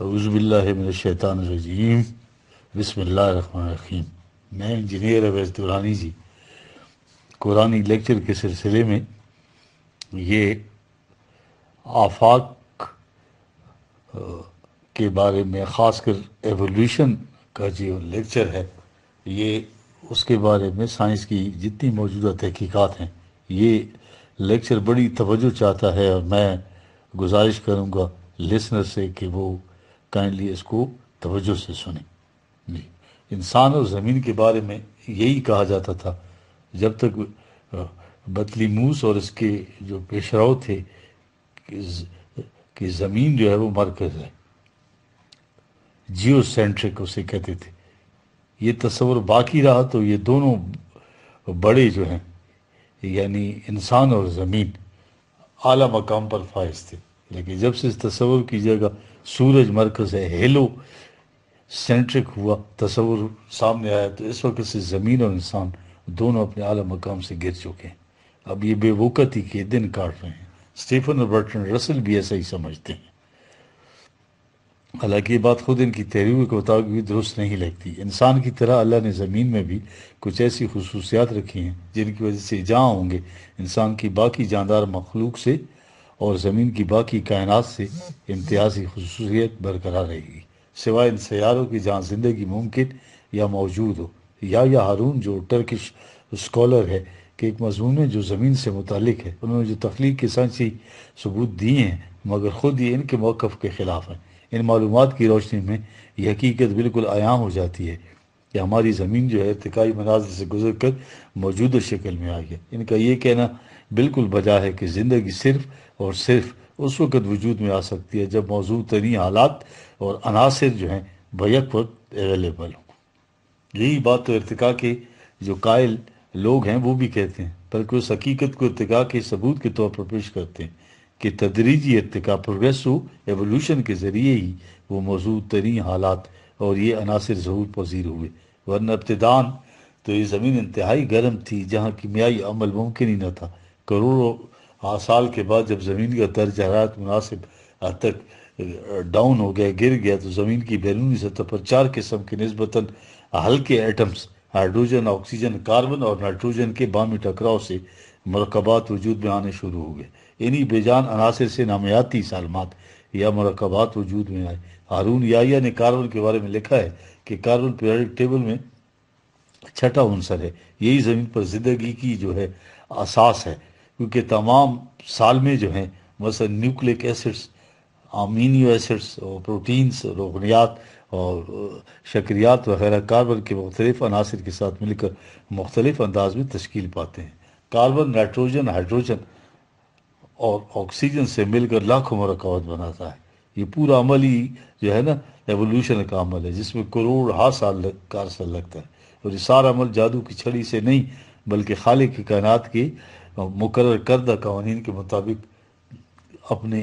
रज़बिल्लाशैतानरजीम बसमीम मैं इंजीनियर अवैस दुरानी जी कुरानी लेक्चर के सिलसिले में ये आफाक के बारे में ख़ास कर एवोल्यूशन का जो लेक्चर है ये उसके बारे में साइंस की जितनी मौजूदा तहकीक़ात हैं ये लेक्चर बड़ी तवज्जो चाहता है और मैं गुजारिश करूँगा लिसनर से कि वो काइंडली इसको तवज्जो से सुने जी इंसान और ज़मीन के बारे में यही कहा जाता था जब तक बतलीमूस और इसके जो पेशराव थे कि ज़मीन जो है वो मरकज़ है जियो सेंट्रिक उसे कहते थे ये तस्वर बाकी रहा तो ये दोनों बड़े जो हैं यानी इंसान और ज़मीन आला मकाम पर फायज थे लेकिन जब से इस तस्वर की जगह सूरज मरकज है हेलो सेंट्रिक हुआ तस्वुर सामने आया तो इस वक्त से ज़मीन और इंसान दोनों अपने आला मकाम से गिर चुके हैं अब ये बेवकती के दिन काट रहे हैं स्टीफन और बर्टन रसल भी ऐसा ही समझते हैं हालांकि ये बात खुद इनकी तहरीर के मुताबिक भी दुरुस्त नहीं लगती इंसान की तरह अल्लाह ने ज़मीन में भी कुछ ऐसी खसूसियात रखी हैं जिनकी वजह से जहाँ होंगे इंसान की बाकी जानदार मखलूक से और ज़मीन की बाकी कायनात से इम्तियाजी खसूसियत बरकरार रहेगी सिवाय इन सैारों की जहाँ ज़िंदगी मुमकिन या मौजूद हो या या हारून जो टर्किश स्कॉलर है कि एक मजमून है जो ज़मीन से मुतलिक है उन्होंने जो तख्लीक के सांची सबूत दिए हैं मगर ख़ुद ही इनके मौक़ के ख़िलाफ़ हैं इन मालूम की रोशनी में यह हकीकत बिल्कुल आयाम हो जाती है कि हमारी ज़मीन जो है इरतकाई मनाजिर से गुजर कर मौजूदा शक्ल में आई है इनका ये कहना बिल्कुल बजा है कि ज़िंदगी सिर्फ और सिर्फ उस वक़्त वजूद में आ सकती है जब मौजूद तरीन हालात और अनासर जो हैं बैक वक्त अवेलेबल हों यही बात तो इरतका के जो कायल लोग हैं वो भी कहते हैं बल्कि उस हकीकत को इरतका के सबूत के तौर पर पेश करते हैं कि तदरीजी इरतिका प्रोग्रेसिव एवोल्यूशन के ज़रिए ही वो मौजूद तरीन हालात और ये अनासर ज़हूर पजीर हुए वरना इब्तदान तो ये ज़मीन इंतहाई गर्म थी जहाँ कीमियाई अमल मुमकिन ही न था करोड़ों हाँ, साल के बाद जब ज़मीन का दर्ज हरात मुनासिब हद तक डाउन हो गया गिर गया तो ज़मीन की बैरूनी सतह पर चार किस्म के नस्बता हल्के एटम्स हाइड्रोजन ऑक्सीजन कार्बन और नाइट्रोजन के बामी टकराव से मरकबात वजूद में आने शुरू हो गए इन्हीं बेजान अनासर से नामियाती सालमत या मरकबात वजूद में आए हारून याया ने कार्बन के बारे में लिखा है कि कार्बन पीरियडिक टेबल में छठा अनसर है यही ज़मीन पर जिंदगी की जो है असास है क्योंकि तमाम साल में जो हैं मसल न्यूक्लिक एसिड्स अमीनियो एसिड्स और प्रोटीन्स रोगनियात और शक्रियात वगैरह कार्बन के मुख्तलिफ अनासर के साथ मिलकर मुख्तलिफ अंदाज में तश्कील पाते हैं कार्बन नाइट्रोजन हाइड्रोजन और ऑक्सीजन से मिलकर लाखों मरकवत बनाता है ये पूरा अमल ही जो है ना एवोल्यूशन का अमल है जिसमें करोड़ हा साल लग, कार साल लगता है और ये सारा अमल जादू की छड़ी से नहीं बल्कि खालिक कायनात की मुकर करदा कवानीन के मुताबिक अपने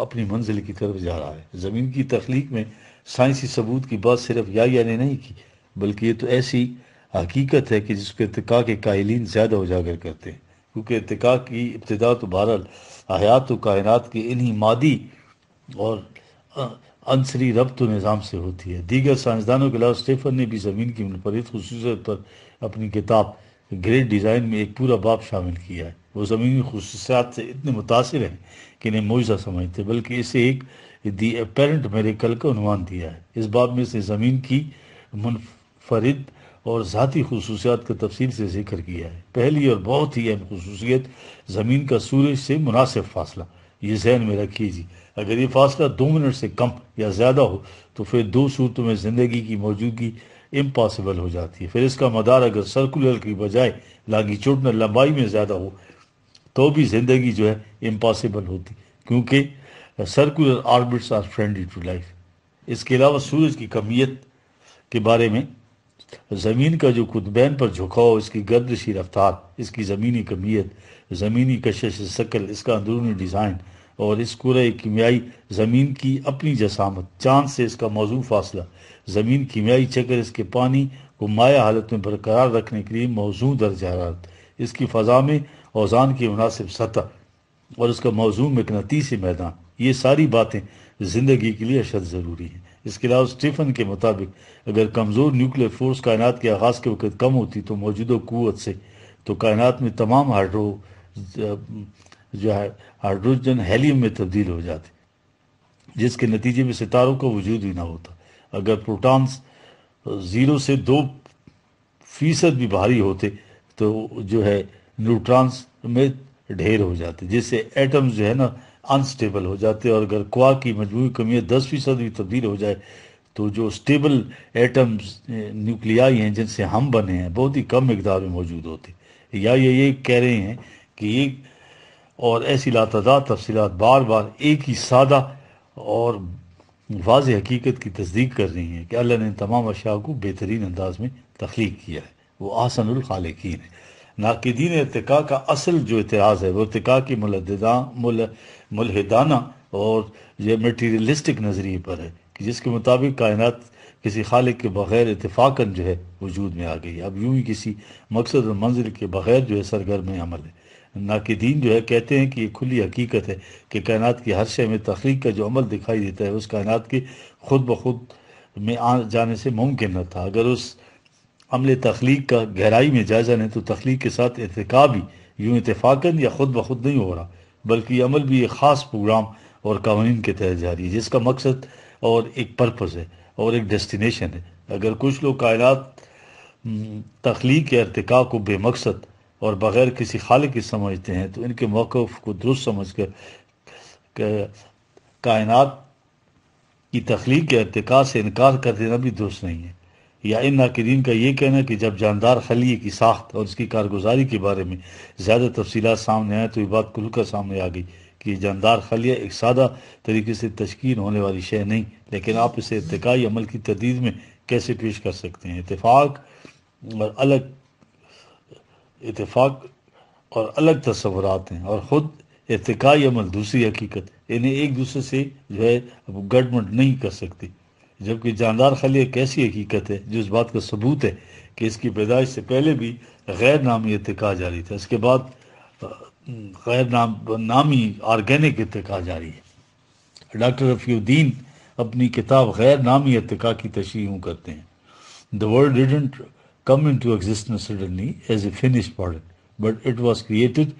अपनी मंजिल की तरफ जा रहा है ज़मीन की तख्लीक में साइंसी सबूत की बात सिर्फ या या ने नहीं की बल्कि ये तो ऐसी हकीकत है कि जिसके इतका के कायलिन ज़्यादा उजागर करते हैं क्योंकि इतका की इब्तदा तो बहरल हयात कायनत के इन्हीं मादी और अंसरी रबत निज़ाम से होती है दीगर साइंसदानों के अलावा स्टेफन ने भी ज़मीन की मुनफरद खसूसियत पर अपनी किताब ग्रेट डिज़ाइन में एक पूरा बाप शामिल किया है वो ज़मीनी खसूसियात से इतने मुतासर हैं कि इन्हें मौजा समझते बल्कि इसे एक दी अपेरेंट कल का उनवान दिया है इस बाब में इसने ज़मीन की मुनफरद और ज़ाती खसूसियात का तफसील से जिक्र किया है पहली और बहुत ही अहम खसूसियत ज़मीन का सूरज से मुनासिब फासला ये जहन में रखिए जी अगर ये फासला दो मिनट से कम या ज़्यादा हो तो फिर दो सूरतों में ज़िंदगी की मौजूदगी इम्पॉसिबल हो जाती है फिर इसका मदार अगर सर्कुलर की बजाय लागी लांगीचूडनल लंबाई में ज़्यादा हो तो भी ज़िंदगी जो है इम्पॉसिबल होती क्योंकि circular orbits are friendly to life इसके अलावा सूरज की कमियत के बारे में ज़मीन का जो खुदबैन पर झुकाव इसकी गर्दशी रफ्तार इसकी ज़मीनी कमियत ज़मीनी कशिश शक्ल इसका अंदरूनी डिज़ाइन और इस कुर कीमियाई ज़मीन की अपनी जसामत चांद से इसका मौजू फासला ज़मीन कीमियाई चक्कर इसके पानी को माया हालत में बरकरार रखने के लिए मौजू दर्ज हरारत इसकी फ़जा में औजान की मुनासिब सतह और इसका मौजू मकनतीसी मैदान ये सारी बातें ज़िंदगी के लिए अशद ज़रूरी हैं इसके अलावा स्टीफन के मुताबिक अगर कमज़ोर न्यूक्लियर फोर्स कायनात के आगाज़ के वक्त कम होती तो मौजूदा क़ुत से तो कायनात में तमाम हाइड्रो जो है हाइड्रोजन हेलियम में तब्दील हो जाती जिसके नतीजे में सितारों का वजूद ही ना होता अगर प्रोटॉन्स ज़ीरो से दो फीसद भी भारी होते तो जो है न्यूट्रॉन्स में ढेर हो जाते जिससे एटम्स जो है ना अनस्टेबल हो जाते और अगर क्वा की मजमू कमियाँ दस फीसद भी तब्दील हो जाए तो जो स्टेबल एटम्स न्यूक्लियाई हैं जिनसे हम बने हैं बहुत ही कम मकदार में मौजूद होते या ये ये कह रहे हैं कि ये और ऐसी लातदार तफसीत बार बार एक ही सादा और वाज हकीकत की तस्दीक कर रही हैं कि अल्लाह ने तमाम अशा को बेहतरीन अंदाज में तख्लीक किया है वह आसनखालकिन है नाकदीन इरतका का असल जो इतिहास है वह इरतका की मुलदा मुल मुलहदाना और यह मटीरियलिस्टिक नज़रिए पर है कि जिसके मुताबिक कायनत किसी खालिक के बगैर इतफाक़न जो है वजूद में आ गई अब यूं ही किसी मकसद और मंजिल के बगैर जो है सरगर्म अमल है नाकदीन जो है कहते हैं कि ये खुली हकीकत है कि कायनात की हर शय में तख्लीक का जो अमल दिखाई देता है उस कायनात के खुद ब खुद में आ जाने से मुमकिन न था अगर उस अमल तख्लीक का गहराई में जायज़ा लें तो तख्लीक के साथ इरतका भी यूँ इतफाक़न या खुद ब खुद नहीं हो रहा बल्कि अमल भी एक ख़ास प्रोग्राम और कवानीन के तहत जारी है जिसका मकसद और एक पर्पज़ है और एक डेस्टिनेशन है अगर कुछ लोग कायनात हम्म, तख्लीक या इरतका को बेमकसद और बग़ैर किसी खाल की समझते हैं तो इनके मौक़ को दुरुस्त समझ कर कायन की तख्लीक के अरतक से इनकार कर देना भी दुरुस्त नहीं है या इन नाकदीन का ये कहना कि जब जानदार खली की साख्त और इसकी कारगुजारी के बारे में ज़्यादा तफसीत सामने आए तो ये बात खुल कर सामने आ गई कि जानदार खलिया एक सादा तरीके से तश्कील होने वाली शय नहीं लेकिन आप इसे इरतकाई अमल की तदीद में कैसे पेश कर सकते हैं इतफाक़ और अलग इतफाक और अलग तस्वरत हैं और ख़ुद इतका अमल दूसरी हकीकत इन्हें एक दूसरे से जो है गडमंड नहीं कर सकती जबकि जानदार खली एक ऐसी हकीकत है जो इस बात का सबूत है कि इसकी पैदाइश से पहले भी गैर नामी इतका जारी था इसके बाद गैर नाम नामी आर्गेनिक इतका जारी है डॉक्टर रफ़ीउद्दीन अपनी किताब गैर नामी इतका की तशरी करते हैं the world didn't come into existence suddenly as a finished product, but it was created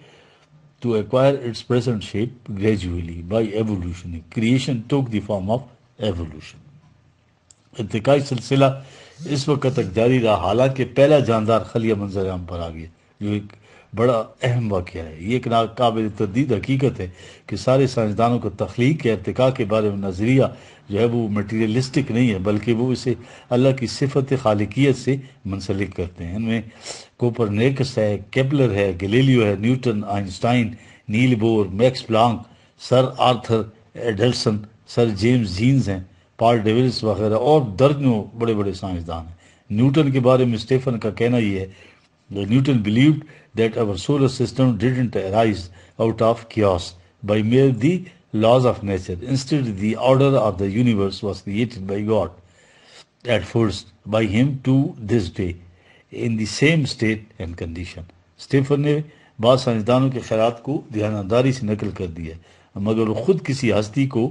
to acquire its present shape gradually by evolution. Creation took the form of evolution. इतकाई सिलसिला इस वक्त तक जारी रहा हालांकि पहला जानदार खलिया मंजर आम पर आ गया जो एक बड़ा अहम वाक़ है ये एक नाकबिल तदीद हकीकत है कि सारे साइंसदानों को तख्लीक या इरतका के बारे में नज़रिया जो है वो मटीरियलिस्टिक नहीं है बल्कि वो इसे अल्लाह की सिफत खालिकियत से मुंसलिक करते हैं इनमें कोपर नेकस है केपलर है गलेलियो है Newton Einstein Niels Bohr Max Planck sir Arthur एडल्सन सर जेम्स जीन्स हैं पार डेविल्स वगैरह और दर्जनों बड़े बड़े साइंसदान हैं न्यूटन के बारे में स्टेफन का कहना ही है Newton believed that our solar system didn't arise out of chaos by mere the laws of nature. Instead, the order of the universe was created by God at first by Him to this day in the same state and condition. Stephen ने बाद साइंसदानों के ख्याल को ध्यानादारी से नकल कर दिया मगर वो खुद किसी हस्ती को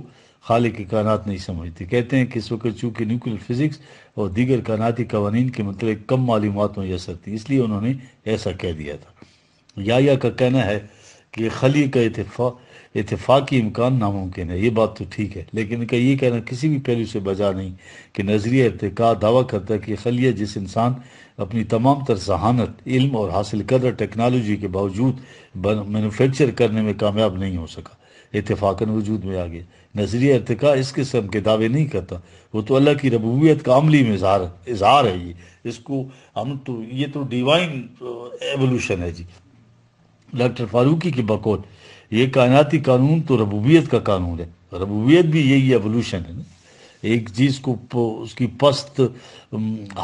खाले के कायनात नहीं समझते कहते हैं कि इस वक्त चूँकि न्यूक्लियर फिजिक्स और दीगर कायनाती कवानीन के मतलब कम मालूम मुयसर थी इसलिए उन्होंने ऐसा कह दिया था या का कहना है कि खली का इतफा इतफाकी इम्कान नामुमकिन है ये बात तो ठीक है लेकिन इनका ये कहना किसी भी पहलू से बजा नहीं कि नजरिया इरतका दावा करता है कि खलिया जिस इंसान अपनी तमाम तर जहानत इल्म और हासिल रहा टेक्नोलॉजी के बावजूद मैनुफेक्चर करने में कामयाब नहीं हो सका इतफाकन वजूद में आ गया नजरिया इरतका इस किस्म के दावे नहीं करता वो तो अल्लाह की रबूबियत का अमली में इजहार इजहार है ये इसको हम तो ये तो डिवाइन एवोल्यूशन है जी डॉक्टर फारूकी की बकौल ये कायनाती कानून तो रबूबियत का कानून है रबूबियत भी यही एवोल्यूशन है ना एक चीज़ को उसकी पस्त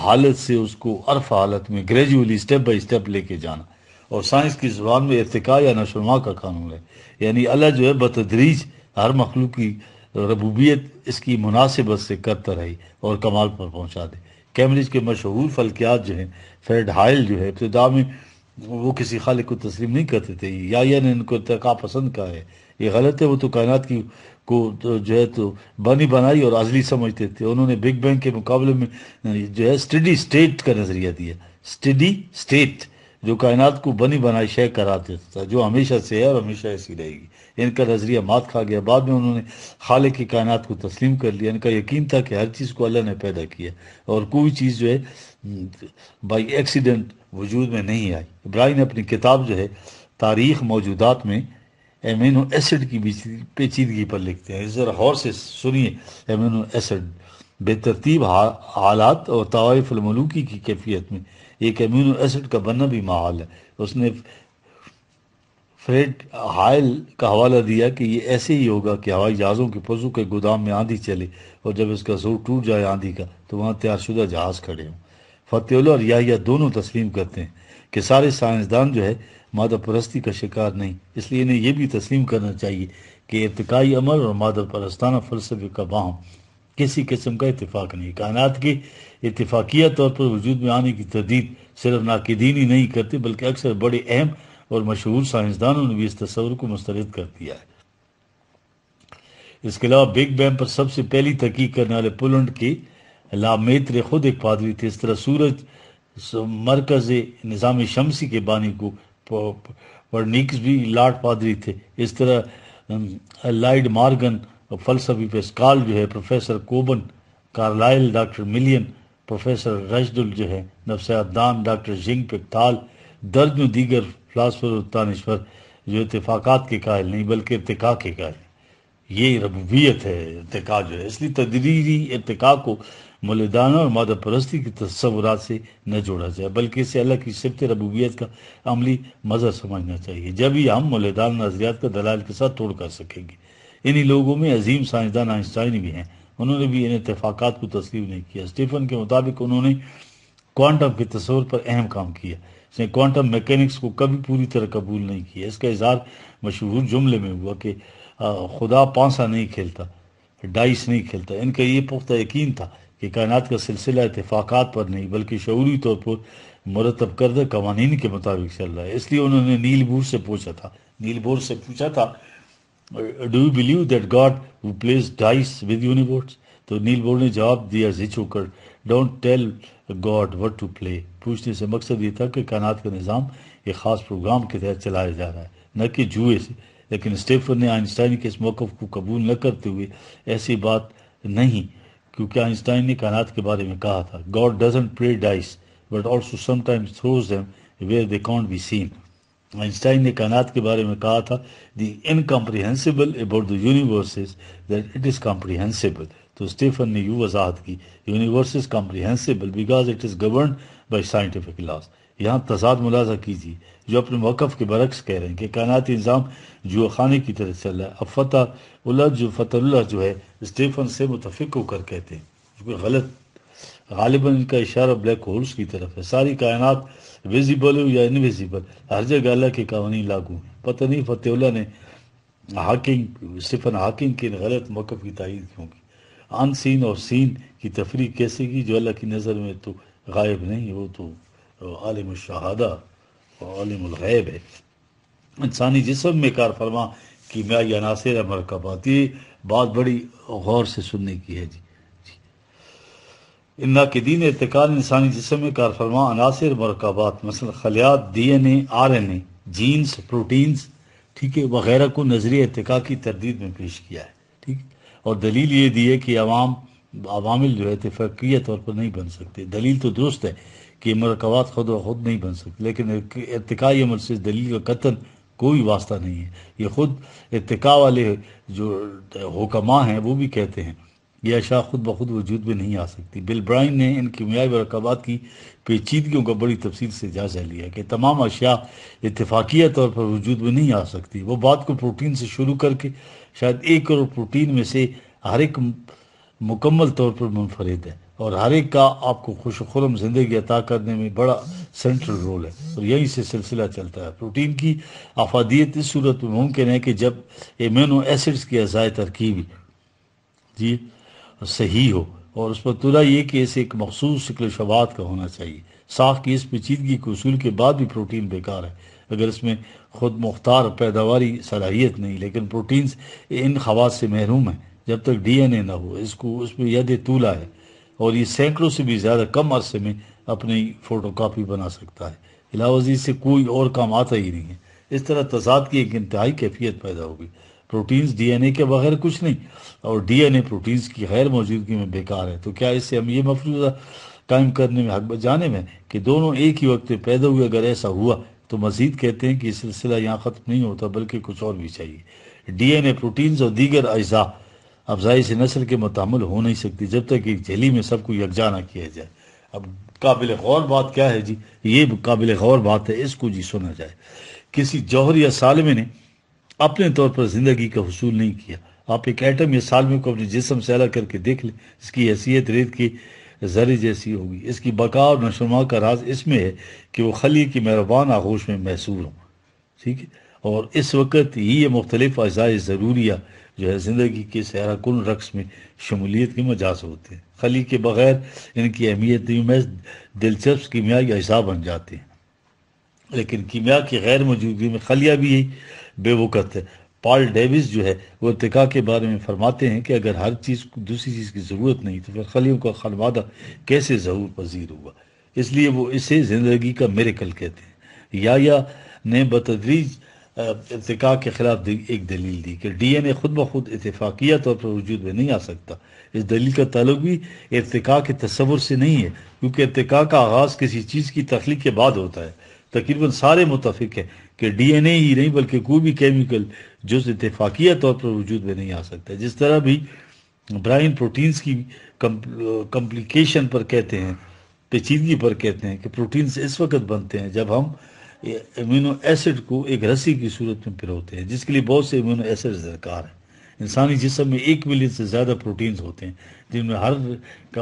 हालत से उसको अर्फ हालत में ग्रेजुअली स्टेप बाई स्टेप लेके जाना और साइंस की जुबान में इरतका या नशोमा का कानून है यानी अल्लाह जो है बतदरीज हर मखलूक की रबूबियत इसकी मुनासिबत से करता रही और कमाल पर पहुंचा दे कैम्ब्रिज के मशहूर फलकियात जो हैं फेड हाइल जो है इब्तदा में वो किसी खालिक को तस्लीम नहीं करते थे या ने इनको इतका तो पसंद का है ये गलत है वो तो कायनात की को तो जो है तो बनी बनाई और अजली समझते थे उन्होंने बिग बैंग के मुकाबले में जो है स्टडी स्टेट का नजरिया दिया स्टडी स्टेट जो कायनात को बनी बनाई शय कराते था जो हमेशा से है और हमेशा ऐसी रहेगी इनका नज़रिया मात खा गया बाद में उन्होंने खाले की कायनात को तस्लीम कर लिया इनका यकीन था कि हर चीज़ को अल्लाह ने पैदा किया और कोई चीज़ जो है हम्म, बाई एक्सीडेंट वजूद में नहीं आई इब्राहिम ने अपनी किताब जो है तारीख मौजूदात में एमिनो एसिड की पेचीदगी पर लिखते हैं ज़रा गौर से सुनिए एमिनो एसिड बेतरतीब हालात और तवाइफलमलूकी की कैफियत में एक एमिनो एसिड का बनना भी महाल है उसने फ्रेड हायल का हवाला दिया कि ये ऐसे ही होगा कि हवाई जहाज़ों के पशु के गोदाम में आंधी चले और जब इसका जोर टूट जाए आंधी का तो वहाँ तैयारशुदा जहाज़ खड़े हों फतेह और याहिया दोनों तस्लीम करते हैं कि सारे साइंसदान जो है मादा परस्ती का शिकार नहीं इसलिए इन्हें यह भी तस्लीम करना चाहिए कि इरतकाई अमल और मादा परस्ताना फलसफे का बाहम किसी किस्म का इतफाक नहीं कायनात की इतफाकिया तौर पर वजूद में आने की तरदीद सिर्फ नाकदीन ही नहीं करती बल्कि अक्सर बड़े अहम और मशहूर साइंसदानों ने भी इस तस्वर को मुस्तरद कर दिया है इसके अलावा बिग बैम पर सबसे पहली तहकीक करने वाले पोलैंड के लामेत्र खुद एक पादरी थे इस तरह सूरज मरकज निज़ाम शमसी के बानी को वर्निक्स भी लाट पादरी थे इस तरह लाइड मार्गन फलसफी पे स्काल जो है प्रोफेसर कोबन कार्लाइल डॉक्टर मिलियन प्रोफेसर रजदुल जो है नफसयादान डॉक्टर जिंग पिकताल दर्जन दीगर फिलासफर दानश्वर जो इतफाक़ात के कायल नहीं बल्कि इरतका के कायल ये रबूबियत है इरतका जो है इसलिए तदरीरी इरतका को मौलदाना और मादा परस्ती के तस्वुर से न जोड़ा जाए बल्कि इसे अल्लाह की सिफत रबूबियत का अमली मज़ा समझना चाहिए जब ही हम मौलदान नजरियात का दलाल के साथ तोड़ कर सकेंगे इन्हीं लोगों में अजीम साइंसदान आइंस्टाइन भी हैं उन्होंने भी इन इतफाक़ात को तस्लीम नहीं किया स्टीफन के मुताबिक उन्होंने क्वांटम के तस्वर पर अहम काम किया उसने क्वांटम मैकेनिक्स को कभी पूरी तरह कबूल नहीं किया इसका इजहार मशहूर जुमले में हुआ कि खुदा पांसा नहीं खेलता डाइस नहीं खेलता इनका ये पुख्ता यकीन था कि कायनात का सिलसिला इतफाक़ात पर नहीं बल्कि शौरी तौर पर मरतब करदा कवानीन के मुताबिक चल रहा है इसलिए उन्होंने नील बोर से पूछा था नील बोर से पूछा था do you believe that God who plays dice with universe तो नील बोर ने जवाब दिया जी don't tell God what to play पूछने से मकसद ये था कि कायनात का निज़ाम एक ख़ास प्रोग्राम के तहत चलाया जा रहा है न कि जुए से लेकिन स्टेफन ने आइंस्टाइन के इस मौक़ को कबूल न करते हुए ऐसी बात नहीं क्योंकि आइंस्टाइन ने कायनात के बारे में कहा था God doesn't play dice but also sometimes throws them where they can't be seen Einstein ने कायनात के बारे में कहा था the incomprehensible about the universe is that it is comprehensible तो स्टीफन ने यू वजाहत की universe is comprehensible because it is govern by scientific laws यहाँ तजाद मुलाजा कीजिए जो अपने मौक़ के बरक्स कह रहे हैं कि कायनती निज़ाम जुआ खाने की तरह चल रहा है अब फ़तह जो फ़तल्ला जो है स्टीफन से मुतफिक होकर कहते हैं क्योंकि गलत गालिबा इनका इशारा ब्लैक होल्स की तरफ है सारी कायनात विजिबल हो या इनविजिबल हर जगह अल्लाह के कवानी लागू हैं पता नहीं फतेह ने हाकिंग स्टीफन हाकिंग के गलत मौक़ की तायद क्यों की अनसिन और सीन की तफरी कैसे की जो अल्लाह की नज़र में तो गायब नहीं वो तो आलिम शहादा और आलिमैब है इंसानी जिसम में कार फरमा नासिर अनासर का मरकबात ये बात बड़ी गौर से सुनने की है जी इन्ना के दीन इतकाल इंसानी जिसम में कार फरमा अनासर मरकबात मसल खलियात D N A R N A genes proteins ठीक है वगैरह को नजरिया इतका की तरदीद में पेश किया है और दलील ये दी है कि अवाम अवामिल जो है इतफाक़ी तौर पर नहीं बन सकते दलील तो दुरुस्त है कि मरकबात खुद व खुद नहीं बन सकते लेकिन इतकाई अमल से दलील का कतन कोई वास्ता नहीं है ये खुद इरतिका वाले जो हुकमा हैं वो भी कहते हैं यह अशा खुद ब खुद वजूद में नहीं आ सकती बिल ब्राइन ने इन कीमियाई मरकबात की पेचीदगियों का बड़ी तफसील से जायजा लिया कि तमाम अशिया इतफाक़िया तौर पर वजूद में नहीं आ सकती वो बात को प्रोटीन से शुरू करके शायद एक करोड़ प्रोटीन में से हर एक मुकम्मल तौर पर मुनफरद है और हर एक का आपको खुश खुरम ज़िंदगी अता करने में बड़ा सेंट्रल रोल है और यहीं से सिलसिला चलता है प्रोटीन की आफादियत इस सूरत में मुमकिन है कि जब एमिनो एसिड्स की अज़ाय तरकीब जी सही हो और उस पर तुला ये केस एक मखसूस शिकल शवात का होना चाहिए साख की इस पेचीदगी के असूल के बाद भी प्रोटीन बेकार है अगर इसमें खुद मुख्तार पैदावारी सलाहियत नहीं लेकिन प्रोटीन्स इन खवास से महरूम हैं जब तक डी एन ए ना हो इसको उसमें यद तूला है और ये सैकड़ों से भी ज़्यादा कम अरसे में अपनी फ़ोटो कापी बना सकता है इलावजी से कोई और काम आता ही नहीं है इस तरह तजाद की एक इंतहाई कैफियत पैदा होगी प्रोटीन्स डीएनए के बगैर कुछ नहीं और डीएनए प्रोटीन्स की गैर मौजूदगी में बेकार है तो क्या इससे हम ये मफलूजा कायम करने में हक जाने में कि दोनों एक ही वक्त पैदा हुए अगर ऐसा हुआ तो मजीद कहते हैं कि ये सिलसिला यहाँ ख़त्म नहीं होता बल्कि कुछ और भी चाहिए डीएनए प्रोटीन्स और दीगर अज्जा अफजाई से नस्ल के मतमल हो नहीं सकती जब तक एक झली में सबको यकजा ना किया जाए अब काबिल गौर बात क्या है जी ये काबिल गौर बात है इसको जी सुना जाए किसी जौहर या सालमे ने अपने तौर पर जिंदगी का हसूल नहीं किया आप एक एटम या सालमे को अपने जिसम से अलग करके देख लें इसकी हैसियत रेत की जरी जैसी होगी इसकी बका और नशोमा का राज इसमें है कि वो खली की मेहरबान आगोश में महसूर हों ठीक है और इस वक्त ही ये मुख्तलिफ अजाए ज़रूरिया जो है ज़िंदगी के सहराकुन रक्स में शमूलियत के मजाज होते हैं खली के बगैर इनकी अहमियत महज दिलचस्प कीमिया या हिसाब बन जाते हैं लेकिन कीमिया की गैर मौजूदगी में खलिया भी बेवकत है पॉल डेविस जो है वो इतका के बारे में फरमाते हैं कि अगर हर चीज़ दूसरी चीज़ की ज़रूरत नहीं तो फिर खलियों का खलवादा कैसे ज़रूर पजीर हुआ इसलिए वो इसे ज़िंदगी का कल कहते हैं या, या ने बतदरीज इतका के खिलाफ एक दलील दी कि डी एन ए खुद ब खुद इतफाकिया तौर पर वजूद में नहीं आ सकता इस दलील का ताल्लुक भी इरतका के तस्वुर से नहीं है क्योंकि इरतका का आगाज़ किसी चीज़ की तख्लीक के बाद होता है तकरीबन सारे मुतफिक हैं कि डीएनए ही नहीं बल्कि कोई भी केमिकल जो इतफाकिया तौर पर वजूद में नहीं आ सकता जिस तरह भी ब्राइन प्रोटीन्स की कम्प्लिकेशन पर कहते हैं पेचीदगी पर कहते हैं कि प्रोटीन्स इस वक्त बनते हैं जब हम इम्यूनो एसिड को एक रस्सी की सूरत में पिरोते हैं जिसके लिए बहुत से इम्यूनो एसिड दरकार हैं इंसानी जिसम में एक मिलियन से ज़्यादा प्रोटीन्स होते हैं जिनमें हर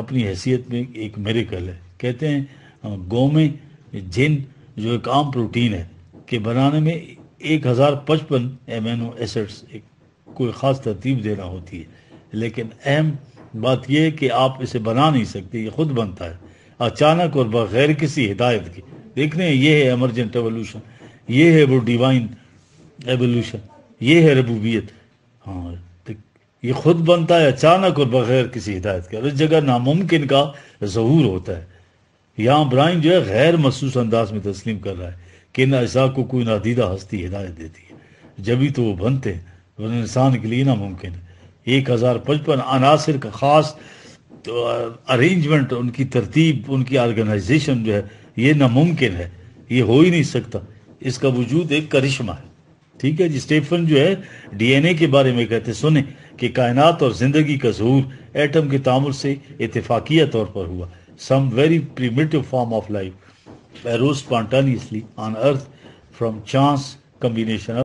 अपनी हैसियत में एक मेरिकल है कहते हैं गोमे में जिन जो एक आम प्रोटीन है के बनाने में एक हज़ार पचपन एमेनो एसिड्स एक कोई ख़ास तरतीब देना होती है लेकिन अहम बात यह है कि आप इसे बना नहीं सकते ये खुद बनता है अचानक और बगैर किसी हिदायत के देख रहे हैं ये है एमरजेंट एवोल्यूशन ये है वो डिवाइन एवोल्यूशन ये है रबूबियत हाँ तो ये खुद बनता है अचानक और बगैर किसी हिदायत के और इस जगह नामुमकिन का जहूर होता है यहाँ ब्राइन जो है गैर महसूस अंदाज में तस्लीम कर रहा है कि ना ऐसा को कोई नादीदा हस्ती हिदायत देती है जब ही तो वो बनते तो हैं इंसान के लिए नामुमकिन है एक हज़ार पचपन अनासर का ख़ास तो अरेंजमेंट उनकी तरतीब उनकी ऑर्गेनाइजेशन जो है ये नामुमकिन है ये हो ही नहीं सकता इसका वजूद एक करिश्मा है ठीक है जी स्टेफन जो है डीएनए के बारे में कहते सुने कि कायनात और जिंदगी का जहूर एटम के तामुल से इतफाकिया तौर पर हुआ some very primitive form of life arose spontaneously on earth from chance combination of